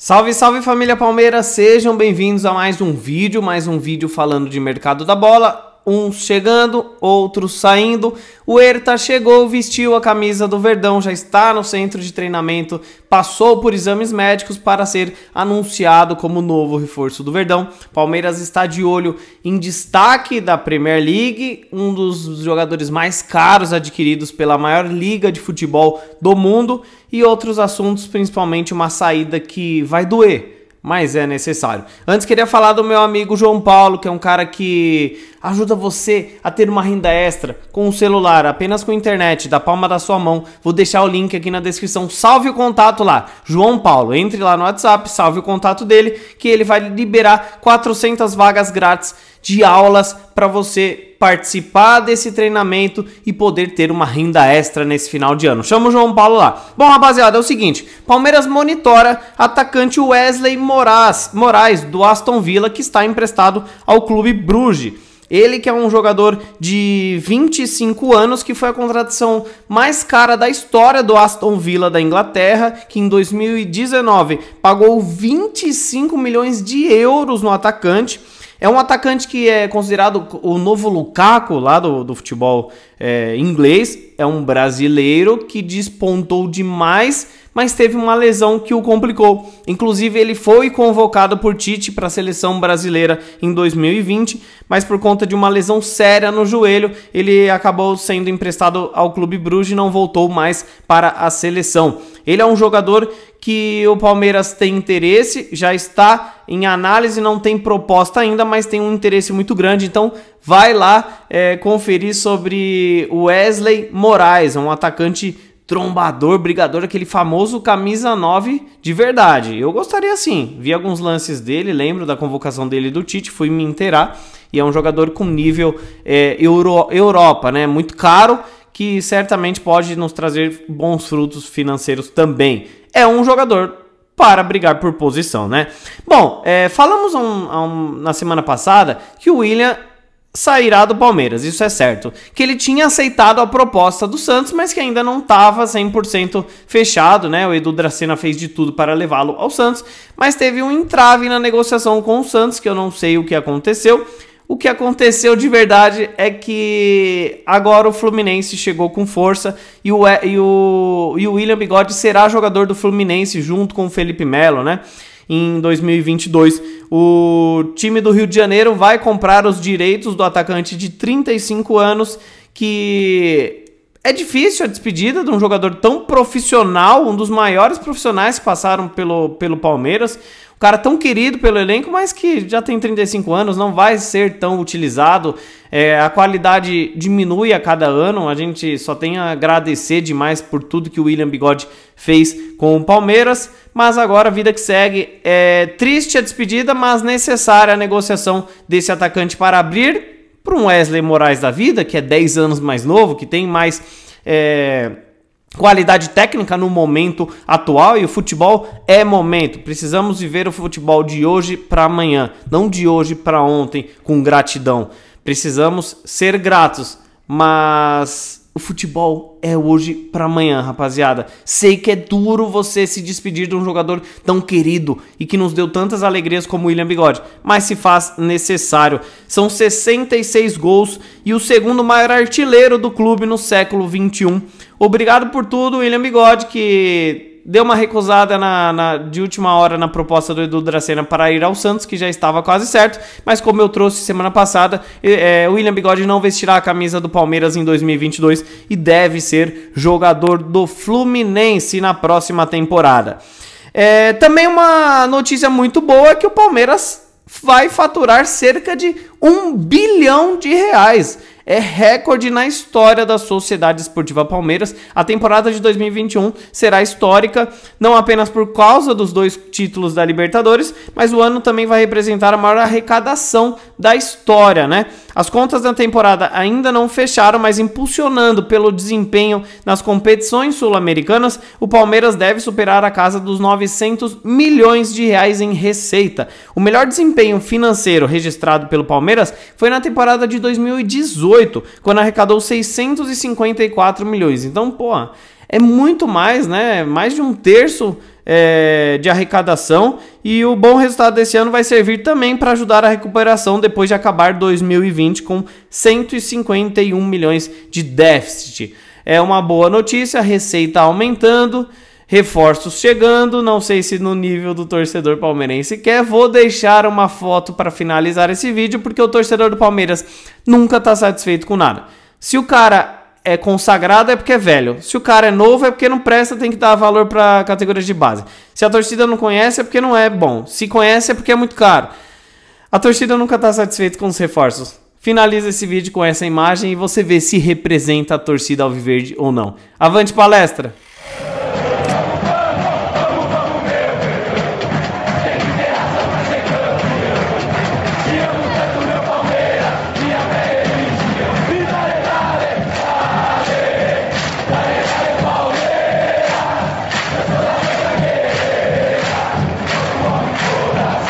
Salve, salve família Palmeiras, sejam bem-vindos a mais um vídeo, mais um vídeo falando de mercado da bola uns chegando, outros saindo. O Herta chegou, vestiu a camisa do Verdão, já está no centro de treinamento, passou por exames médicos para ser anunciado como novo reforço do Verdão. Palmeiras está de olho em destaque da Premier League, um dos jogadores mais caros adquiridos pela maior liga de futebol do mundo e outros assuntos, principalmente uma saída que vai doer mas é necessário. Antes queria falar do meu amigo João Paulo, que é um cara que ajuda você a ter uma renda extra com o um celular, apenas com a internet, da palma da sua mão. Vou deixar o link aqui na descrição. Salve o contato lá, João Paulo. Entre lá no WhatsApp, salve o contato dele, que ele vai liberar 400 vagas grátis de aulas para você participar desse treinamento e poder ter uma renda extra nesse final de ano. Chama o João Paulo lá. Bom, rapaziada, é o seguinte: Palmeiras monitora atacante Wesley Moraes, Moraes do Aston Villa que está emprestado ao clube Bruges. Ele que é um jogador de 25 anos, que foi a contratação mais cara da história do Aston Villa da Inglaterra, que em 2019 pagou 25 milhões de euros no atacante é um atacante que é considerado o novo Lukaku lá do, do futebol é, inglês. É um brasileiro que despontou demais, mas teve uma lesão que o complicou. Inclusive, ele foi convocado por Tite para a seleção brasileira em 2020, mas por conta de uma lesão séria no joelho, ele acabou sendo emprestado ao Clube Bruges e não voltou mais para a seleção. Ele é um jogador que o Palmeiras tem interesse, já está em análise, não tem proposta ainda, mas tem um interesse muito grande. Então, vai lá é, conferir sobre o Wesley Moraes, um atacante trombador, brigador, aquele famoso camisa 9 de verdade. Eu gostaria sim, vi alguns lances dele, lembro da convocação dele do Tite, fui me inteirar. E é um jogador com nível é, Euro, Europa, né? Muito caro que certamente pode nos trazer bons frutos financeiros também. É um jogador para brigar por posição, né? Bom, é, falamos um, um, na semana passada que o William sairá do Palmeiras, isso é certo. Que ele tinha aceitado a proposta do Santos, mas que ainda não estava 100% fechado, né? O Edu Dracena fez de tudo para levá-lo ao Santos, mas teve um entrave na negociação com o Santos, que eu não sei o que aconteceu, o que aconteceu de verdade é que agora o Fluminense chegou com força e o, e o, e o William Bigode será jogador do Fluminense junto com o Felipe Melo, né? Em 2022, o time do Rio de Janeiro vai comprar os direitos do atacante de 35 anos, que é difícil a despedida de um jogador tão profissional, um dos maiores profissionais que passaram pelo, pelo Palmeiras. O cara tão querido pelo elenco, mas que já tem 35 anos, não vai ser tão utilizado. É, a qualidade diminui a cada ano. A gente só tem a agradecer demais por tudo que o William Bigode fez com o Palmeiras. Mas agora a vida que segue é triste a despedida, mas necessária a negociação desse atacante para abrir para um Wesley Moraes da vida, que é 10 anos mais novo, que tem mais. É qualidade técnica no momento atual e o futebol é momento. Precisamos viver o futebol de hoje para amanhã, não de hoje para ontem com gratidão. Precisamos ser gratos, mas o futebol é hoje para amanhã, rapaziada. Sei que é duro você se despedir de um jogador tão querido e que nos deu tantas alegrias como o William Bigode, mas se faz necessário. São 66 gols e o segundo maior artilheiro do clube no século 21. Obrigado por tudo, William Bigode, que deu uma recusada na, na, de última hora na proposta do Edu Dracena para ir ao Santos, que já estava quase certo, mas como eu trouxe semana passada, é, William Bigode não vestirá a camisa do Palmeiras em 2022 e deve ser jogador do Fluminense na próxima temporada. É, também uma notícia muito boa é que o Palmeiras vai faturar cerca de um bilhão de reais é recorde na história da Sociedade Esportiva Palmeiras. A temporada de 2021 será histórica, não apenas por causa dos dois títulos da Libertadores, mas o ano também vai representar a maior arrecadação da história, né? As contas da temporada ainda não fecharam, mas impulsionando pelo desempenho nas competições sul-americanas, o Palmeiras deve superar a casa dos 900 milhões de reais em receita. O melhor desempenho financeiro registrado pelo Palmeiras foi na temporada de 2018, quando arrecadou 654 milhões. Então, pô, é muito mais, né? Mais de um terço é, de arrecadação e o bom resultado desse ano vai servir também para ajudar a recuperação depois de acabar 2020 com 151 milhões de déficit. É uma boa notícia, receita aumentando, reforços chegando, não sei se no nível do torcedor palmeirense quer. Vou deixar uma foto para finalizar esse vídeo porque o torcedor do Palmeiras nunca está satisfeito com nada. Se o cara é consagrado é porque é velho. Se o cara é novo é porque não presta, tem que dar valor para categorias de base. Se a torcida não conhece é porque não é bom. Se conhece é porque é muito caro. A torcida nunca está satisfeita com os reforços. Finaliza esse vídeo com essa imagem e você vê se representa a torcida alviverde ou não. Avante palestra!